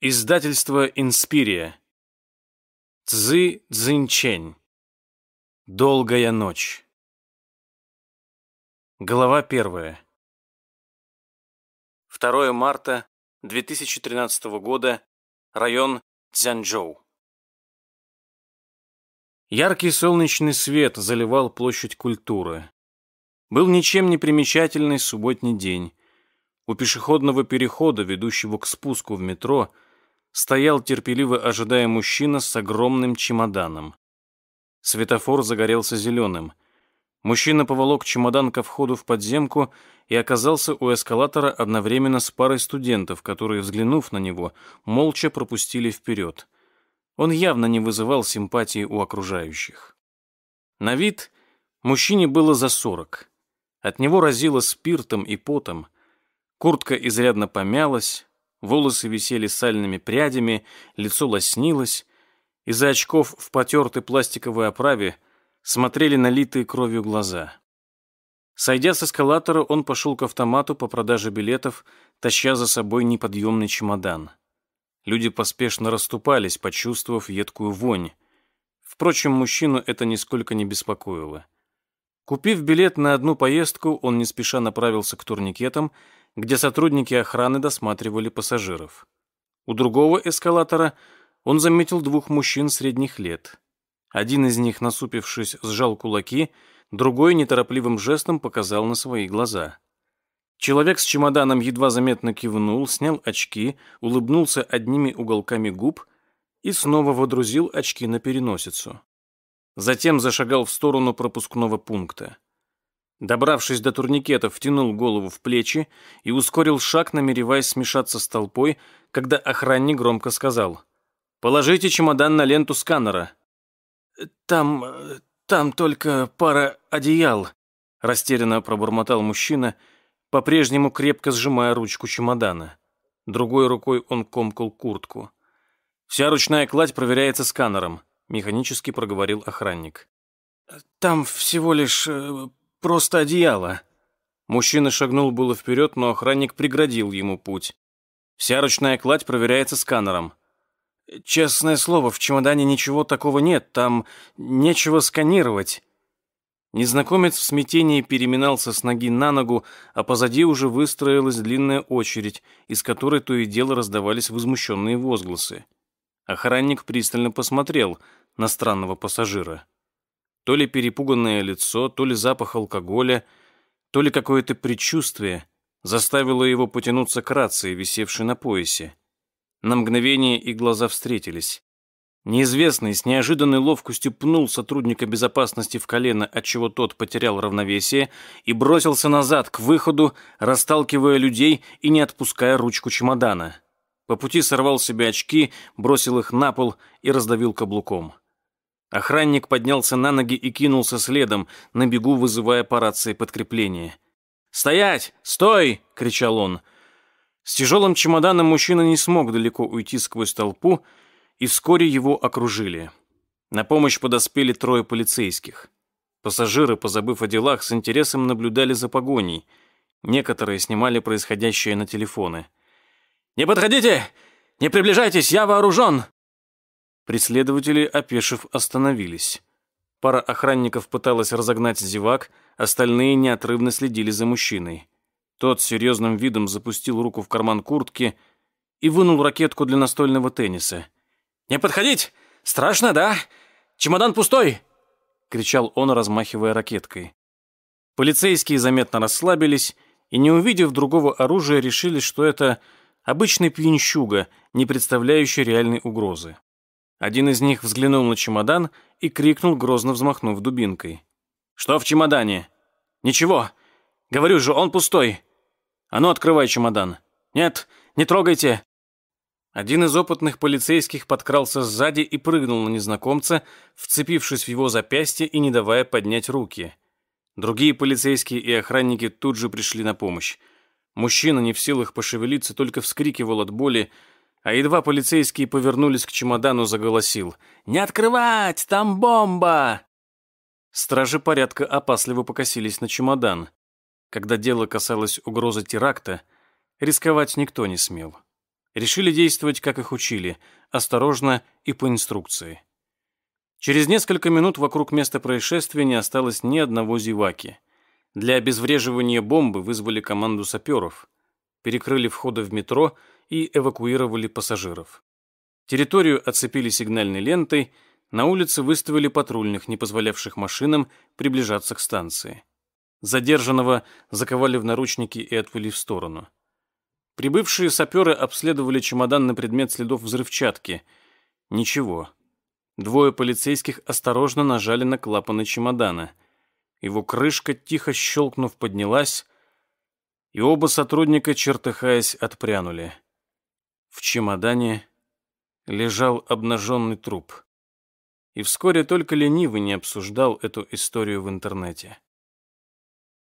Издательство «Инспирия». Цзы Цзиньчень. Долгая ночь. Глава первая. 2 марта 2013 года. Район Цзянчжоу. Яркий солнечный свет заливал площадь культуры. Был ничем не примечательный субботний день. У пешеходного перехода, ведущего к спуску в метро, стоял терпеливо ожидая мужчина с огромным чемоданом. Светофор загорелся зеленым. Мужчина поволок чемодан ко входу в подземку и оказался у эскалатора одновременно с парой студентов, которые, взглянув на него, молча пропустили вперед. Он явно не вызывал симпатии у окружающих. На вид мужчине было за сорок. От него разило спиртом и потом. Куртка изрядно помялась, волосы висели сальными прядями, лицо лоснилось. Из-за очков в потертой пластиковой оправе смотрели налитые кровью глаза. Сойдя с эскалатора, он пошел к автомату по продаже билетов, таща за собой неподъемный чемодан. Люди поспешно расступались, почувствовав едкую вонь. Впрочем, мужчину это нисколько не беспокоило. Купив билет на одну поездку, он не спеша направился к турникетам, где сотрудники охраны досматривали пассажиров. У другого эскалатора он заметил двух мужчин средних лет. Один из них, насупившись, сжал кулаки, другой неторопливым жестом показал на свои глаза. Человек с чемоданом едва заметно кивнул, снял очки, улыбнулся одними уголками губ и снова водрузил очки на переносицу. Затем зашагал в сторону пропускного пункта. Добравшись до турникета, втянул голову в плечи и ускорил шаг, намереваясь смешаться с толпой, когда охранник громко сказал «Положите чемодан на ленту сканера». «Там... там только пара одеял», — растерянно пробормотал мужчина, по-прежнему крепко сжимая ручку чемодана. Другой рукой он комкал куртку. «Вся ручная кладь проверяется сканером», — механически проговорил охранник. «Там всего лишь э, просто одеяло». Мужчина шагнул было вперед, но охранник преградил ему путь. Вся ручная кладь проверяется сканером. «Честное слово, в чемодане ничего такого нет, там нечего сканировать». Незнакомец в смятении переминался с ноги на ногу, а позади уже выстроилась длинная очередь, из которой то и дело раздавались возмущенные возгласы. Охранник пристально посмотрел на странного пассажира. То ли перепуганное лицо, то ли запах алкоголя, то ли какое-то предчувствие заставило его потянуться к рации, висевшей на поясе. На мгновение их глаза встретились. Неизвестный с неожиданной ловкостью пнул сотрудника безопасности в колено, отчего тот потерял равновесие, и бросился назад к выходу, расталкивая людей и не отпуская ручку чемодана. По пути сорвал себе очки, бросил их на пол и раздавил каблуком. Охранник поднялся на ноги и кинулся следом, на бегу вызывая по рации подкрепление. «Стоять! Стой!» — кричал он. С тяжелым чемоданом мужчина не смог далеко уйти сквозь толпу, и вскоре его окружили. На помощь подоспели трое полицейских. Пассажиры, позабыв о делах, с интересом наблюдали за погоней. Некоторые снимали происходящее на телефоны. «Не подходите! Не приближайтесь, я вооружен!» Преследователи, опешив, остановились. Пара охранников пыталась разогнать зевак, остальные неотрывно следили за мужчиной. Тот с серьезным видом запустил руку в карман куртки и вынул ракетку для настольного тенниса. «Не подходить! Страшно, да? Чемодан пустой!» — кричал он, размахивая ракеткой. Полицейские заметно расслабились и, не увидев другого оружия, решили, что это обычный пьянщуга, не представляющий реальной угрозы. Один из них взглянул на чемодан и крикнул, грозно взмахнув дубинкой. «Что в чемодане?» «Ничего. Говорю же, он пустой. А ну, открывай чемодан. Нет, не трогайте!» Один из опытных полицейских подкрался сзади и прыгнул на незнакомца, вцепившись в его запястье и не давая поднять руки. Другие полицейские и охранники тут же пришли на помощь. Мужчина, не в силах пошевелиться, только вскрикивал от боли, а едва полицейские повернулись к чемодану, заголосил. «Не открывать! Там бомба!» Стражи порядка опасливо покосились на чемодан. Когда дело касалось угрозы теракта, рисковать никто не смел. Решили действовать, как их учили, осторожно и по инструкции. Через несколько минут вокруг места происшествия не осталось ни одного зеваки. Для обезвреживания бомбы вызвали команду саперов перекрыли входы в метро и эвакуировали пассажиров. Территорию оцепили сигнальной лентой, на улице выставили патрульных, не позволявших машинам приближаться к станции. Задержанного заковали в наручники и отвели в сторону. Прибывшие саперы обследовали чемодан на предмет следов взрывчатки. Ничего. Двое полицейских осторожно нажали на клапаны чемодана. Его крышка, тихо щелкнув, поднялась, и оба сотрудника, чертыхаясь, отпрянули. В чемодане лежал обнаженный труп. И вскоре только ленивый не обсуждал эту историю в интернете.